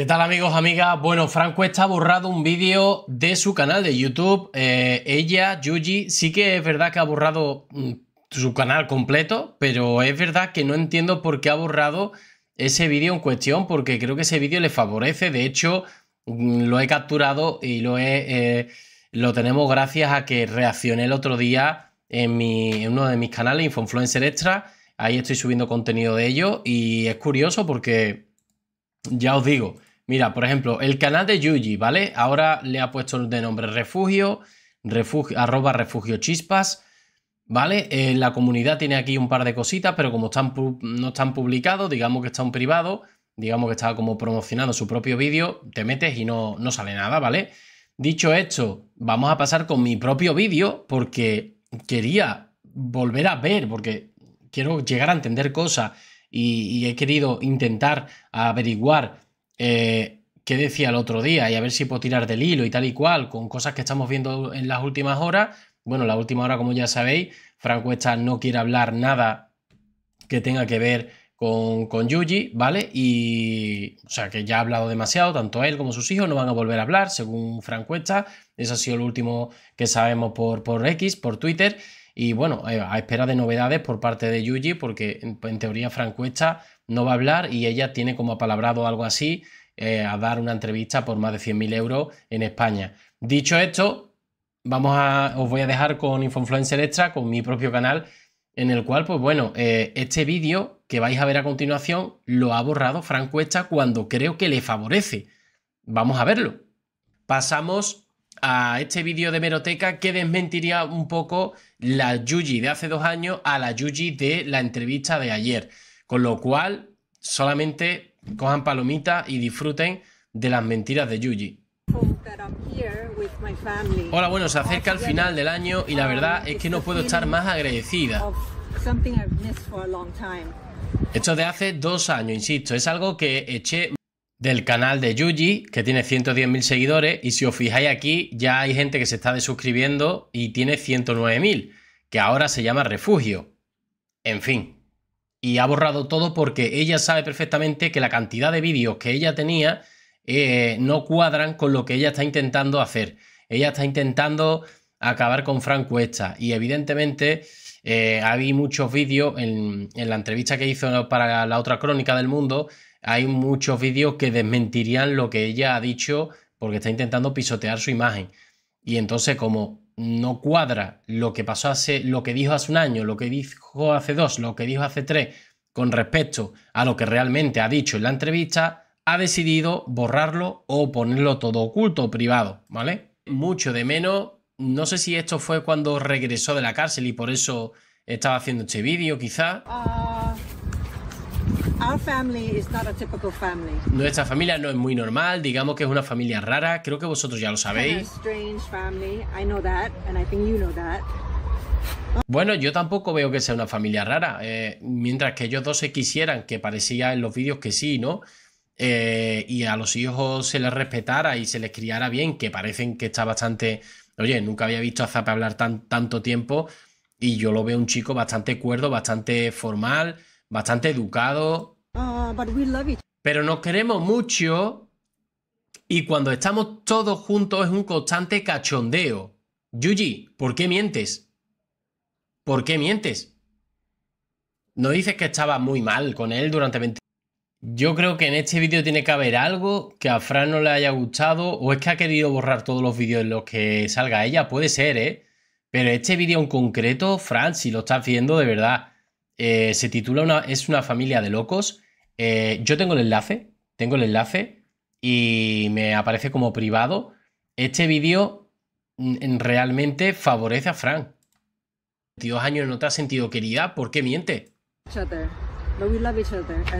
¿Qué tal amigos, amigas? Bueno, Franco está borrado un vídeo de su canal de YouTube. Eh, ella, Yuji, sí que es verdad que ha borrado mm, su canal completo, pero es verdad que no entiendo por qué ha borrado ese vídeo en cuestión, porque creo que ese vídeo le favorece. De hecho, mm, lo he capturado y lo he, eh, lo tenemos gracias a que reaccioné el otro día en, uno de mis canales, Infoinfluencer Extra. Ahí estoy subiendo contenido de ello y es curioso porque, ya os digo, Mira, por ejemplo, el canal de Yuji, ¿vale? Ahora le ha puesto de nombre refugio, refugio arroba refugio chispas, ¿vale? Eh, la comunidad tiene aquí un par de cositas, pero como no están publicados, digamos que está un privado, digamos que está como promocionando su propio vídeo, te metes y no, no sale nada, ¿vale? Dicho esto, vamos a pasar con mi propio vídeo porque quería volver a ver, porque quiero llegar a entender cosas y he querido intentar averiguar eh, qué decía el otro día y a ver si puedo tirar del hilo y tal y cual, con cosas que estamos viendo en las últimas horas. Bueno, la última hora, como ya sabéis, Franco Cuesta no quiere hablar nada que tenga que ver con, con, Yuji, ¿vale? Y, o sea, que ya ha hablado demasiado, tanto él como sus hijos no van a volver a hablar, según Cuesta, Eso ha sido lo último que sabemos por, por X, por Twitter. Y bueno, eh, a espera de novedades por parte de Yuji, porque en, teoría Fran no va a hablar y ella tiene como apalabrado algo así eh, a dar una entrevista por más de 100.000 euros en España. Dicho esto, vamos a, os voy a dejar con Infoinfluencer Extra, con mi propio canal, en el cual, pues bueno, eh, este vídeo que vais a ver a continuación lo ha borrado Fran cuando creo que le favorece. Vamos a verlo. Pasamos a este vídeo de Meroteca que desmentiría un poco la Yuji de hace dos años a la Yuji de la entrevista de ayer. Con lo cual, solamente cojan palomitas y disfruten de las mentiras de Yuji. Hola, bueno, se acerca el final del año y la verdad es que no puedo estar más agradecida. Esto de hace dos años, insisto, es algo que eché del canal de Yuji, que tiene 110.000 seguidores, y si os fijáis aquí, ya hay gente que se está desuscribiendo y tiene 109.000, que ahora se llama Refugio. En fin. Y ha borrado todo porque ella sabe perfectamente que la cantidad de vídeos que ella tenía eh, no cuadran con lo que ella está intentando hacer. Ella está intentando acabar con Franco Cuesta y evidentemente eh, hay muchos vídeos en la entrevista que hizo para la otra crónica del mundo hay muchos vídeos que desmentirían lo que ella ha dicho porque está intentando pisotear su imagen. Y entonces, como no cuadra lo que pasó hace, lo que dijo hace un año, lo que dijo hace dos, lo que dijo hace tres, con respecto a lo que realmente ha dicho en la entrevista, ha decidido borrarlo o ponerlo todo oculto o privado, ¿vale? Mucho de menos. No sé si esto fue cuando regresó de la cárcel y por eso estaba haciendo este vídeo, quizá. Ah, nuestra familia no es muy normal, digamos que es una familia rara, creo que vosotros ya lo sabéis. Bueno, yo tampoco veo que sea una familia rara, eh, mientras que ellos dos se quisieran, que parecía en los vídeos que sí, ¿no? Eh, y a los hijos se les respetara y se les criara bien, que parecen que está bastante... Oye, nunca había visto a Zapa hablar tanto tiempo y yo lo veo un chico bastante cuerdo, bastante formal, bastante educado. Pero nos queremos mucho y cuando estamos todos juntos es un constante cachondeo. Yuji, ¿por qué mientes? ¿Por qué mientes? No dices que estaba muy mal con él durante 20 yo creo que en este vídeo tiene que haber algo que a Fran no le haya gustado o es que ha querido borrar todos los vídeos en los que salga ella, puede ser, ¿eh? Pero este vídeo en concreto, Fran, si lo estás viendo de verdad, eh, se titula una, Es una familia de locos eh, yo tengo el enlace, tengo el enlace y me aparece como privado. Este vídeo mm, realmente favorece a Frank. 22 años no te has sentido querida, ¿por qué miente?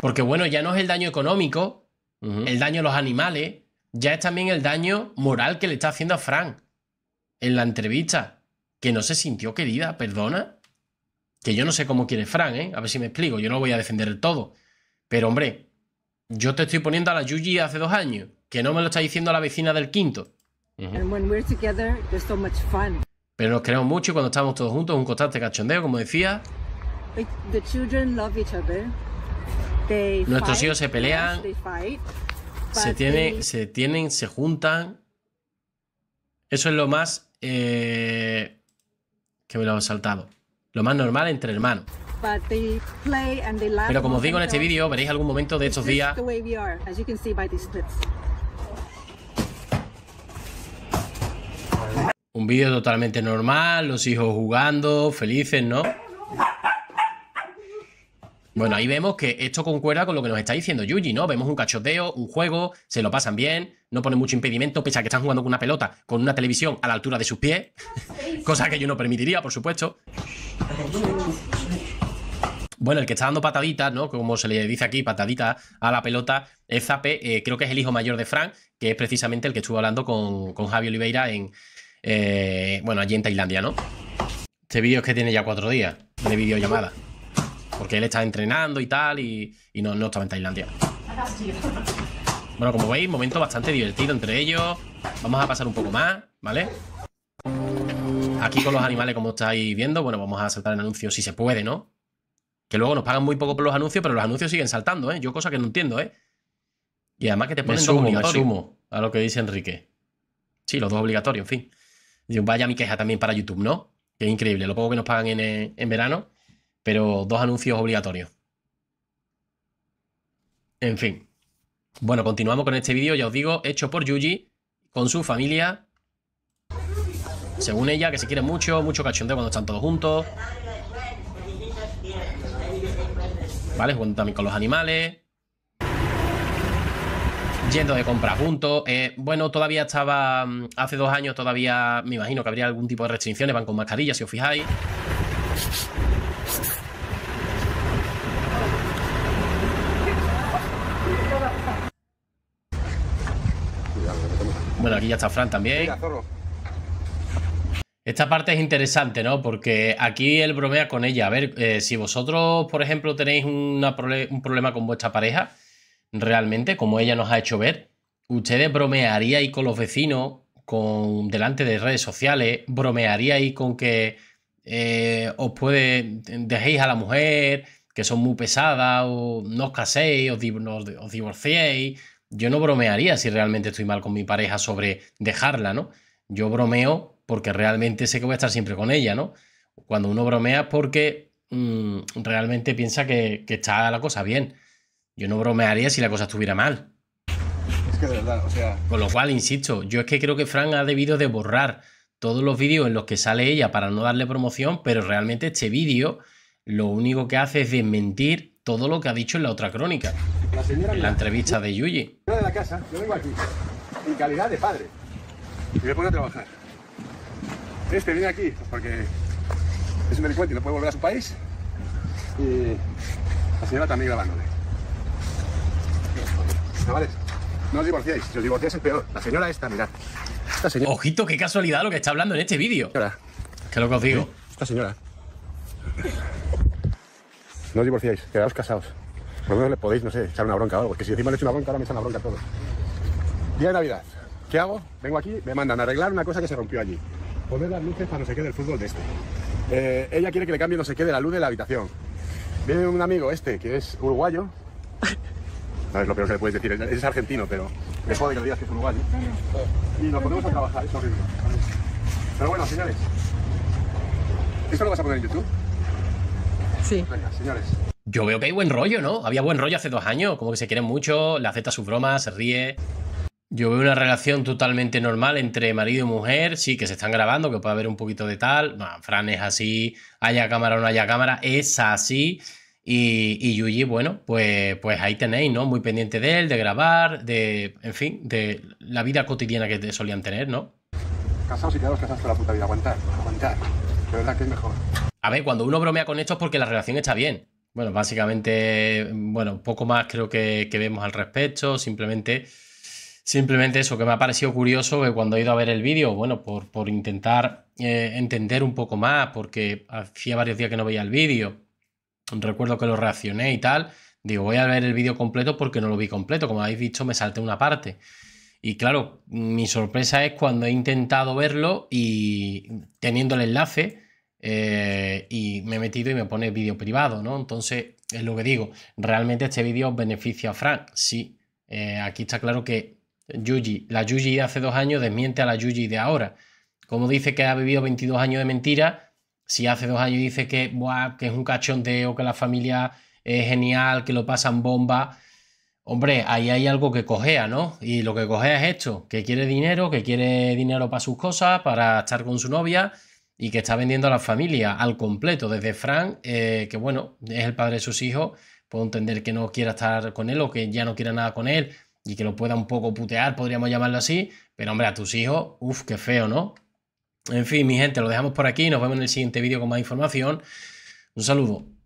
Porque bueno, ya no es el daño económico, el daño a los animales, ya es también el daño moral que le está haciendo a Frank en la entrevista, que no se sintió querida, perdona. Que yo no sé cómo quiere Frank, ¿eh? A ver si me explico, yo no voy a defender el todo. Pero hombre, yo te estoy poniendo a la Yuji hace dos años, que no me lo está diciendo la vecina del quinto. Pero nos queremos mucho y cuando estamos todos juntos, un constante cachondeo, como decía. Nuestros hijos se pelean, se, tienen, se juntan. Eso es lo más eh, que me lo he saltado. Lo más normal entre hermanos. Pero como os digo en este vídeo, veréis algún momento de estos días. Un vídeo totalmente normal, los hijos jugando, felices, ¿no? Bueno, ahí vemos que esto concuerda con lo que nos está diciendo Yuji, ¿no? Vemos un cachoteo, un juego, se lo pasan bien, no pone mucho impedimento, pese a que están jugando con una pelota, con una televisión a la altura de sus pies, cosa que yo no permitiría, por supuesto. Bueno, el que está dando pataditas, ¿no? Como se le dice aquí, patadita a la pelota, es Zape, eh, creo que es el hijo mayor de Frank, que es precisamente el que estuvo hablando con, con Javi Oliveira en, eh, bueno, allí en Tailandia, ¿no? Este vídeo es que tiene ya cuatro días de videollamada. Porque él está entrenando y tal, y, no, no estaba en Tailandia. Bueno, como veis, momento bastante divertido entre ellos. Vamos a pasar un poco más, ¿vale? Aquí con los animales, como estáis viendo, bueno, vamos a saltar el anuncios si se puede, ¿no? Que luego nos pagan muy poco por los anuncios, pero los anuncios siguen saltando, ¿eh? Yo cosa que no entiendo, ¿eh? Y además que te ponen me sumo, a lo que dice Enrique. Sí, los dos obligatorios, en fin. Vaya mi queja también para YouTube, ¿no? Que es increíble, lo poco que nos pagan en verano pero dos anuncios obligatorios. En fin. Bueno, continuamos con este vídeo, ya os digo, hecho por Yuji, con su familia. Según ella, que se quiere mucho, mucho cachondeo cuando están todos juntos. ¿Vale? Jugando también con los animales. Yendo de compras juntos. Eh, bueno, todavía estaba. Mm, hace dos años todavía. Me imagino que habría algún tipo de restricciones. Van con mascarillas, si os fijáis. Bueno, aquí ya está Fran también. Esta parte es interesante, ¿no? Porque aquí él bromea con ella. A ver, eh, si vosotros, por ejemplo, tenéis un problema con vuestra pareja, realmente, como ella nos ha hecho ver, ustedes bromearíais con los vecinos, con delante de redes sociales, bromearíais con que eh, os puede dejéis a la mujer, que son muy pesadas, o no os caséis, os, os divorciéis, yo no bromearía si realmente estoy mal con mi pareja sobre dejarla, ¿no? Yo bromeo porque realmente sé que voy a estar siempre con ella, ¿no? Cuando uno bromea es porque mm, realmente piensa que, está la cosa bien. Yo no bromearía si la cosa estuviera mal. Es que de verdad, o sea... Con lo cual, insisto, yo es que creo que Fran ha debido de borrar todos los vídeos en los que sale ella para no darle promoción, pero realmente este vídeo lo único que hace es desmentir todo lo que ha dicho en la otra crónica. La en la entrevista de Yuji. de la casa, yo vengo aquí, en calidad de padre. Y me pongo a trabajar. Este viene aquí pues, porque es un delincuente y no puede volver a su país. Y la señora también grabándole. Chavales, no os divorciáis. Si os divorciáis es peor. La señora esta, mirad. Esta señora... Ojito, qué casualidad lo que está hablando en este vídeo. ¿Qué es lo que os digo. Esta señora. No os divorciáis, quedaos casados. Por lo menos le podéis, no sé, echar una bronca o algo. porque si encima le hecho una bronca, ahora me echan la bronca a todos. Día de Navidad. ¿Qué hago? Vengo aquí, me mandan a arreglar una cosa que se rompió allí. Poner las luces para no se quede el fútbol de este. Eh, ella quiere que le cambie no se quede la luz de la habitación. Viene un amigo este, que es uruguayo. No es lo peor que le puedes decir, es, argentino, pero Me jode que le digas que es uruguayo. Y lo ponemos a trabajar, es horrible. Pero bueno, señores, ¿esto lo vas a poner en YouTube? Sí. Venga, señores. Yo veo que hay buen rollo, ¿no? Había buen rollo hace dos años, como que se quieren mucho, le acepta sus bromas, se ríe. Yo veo una relación totalmente normal entre marido y mujer, sí, que se están grabando, que puede haber un poquito de tal. Fran es así, haya cámara o no haya cámara, es así. Y, y, Yuji, bueno, pues, pues ahí tenéis, ¿no? Muy pendiente de él, de grabar, de, en fin, de la vida cotidiana que solían tener, ¿no? Casados y quedados casados la puta vida, aguantar, aguantar. De verdad que es mejor. A ver, cuando uno bromea con esto es porque la relación está bien. Bueno, básicamente, bueno, poco más creo que, vemos al respecto. Simplemente, simplemente eso, que me ha parecido curioso que cuando he ido a ver el vídeo, bueno, por, por intentar eh, entender un poco más, porque hacía varios días que no veía el vídeo. Recuerdo que lo reaccioné y tal. Digo, voy a ver el vídeo completo porque no lo vi completo. Como habéis dicho, me salté una parte. Y claro, mi sorpresa es cuando he intentado verlo y teniendo el enlace eh, y me he metido y me pone vídeo privado, ¿no? Entonces, es lo que digo, ¿realmente este vídeo beneficia a Frank? Sí, eh, aquí está claro que Yuji, la Yuji de hace dos años desmiente a la Yuji de ahora. Como dice que ha vivido 22 años de mentira, si hace dos años dice que, que es un cachondeo, que la familia es genial, que lo pasan bomba, hombre, ahí hay algo que cojea, ¿no? Y lo que cojea es esto, que quiere dinero, que quiere dinero para sus cosas, para estar con su novia y que está vendiendo a la familia al completo, desde Frank, eh, que bueno, es el padre de sus hijos, puedo entender que no quiera estar con él o que ya no quiera nada con él y que lo pueda un poco putear, podríamos llamarlo así, pero hombre, a tus hijos, uff, qué feo, ¿no? En fin, mi gente, lo dejamos por aquí, nos vemos en el siguiente vídeo con más información. Un saludo.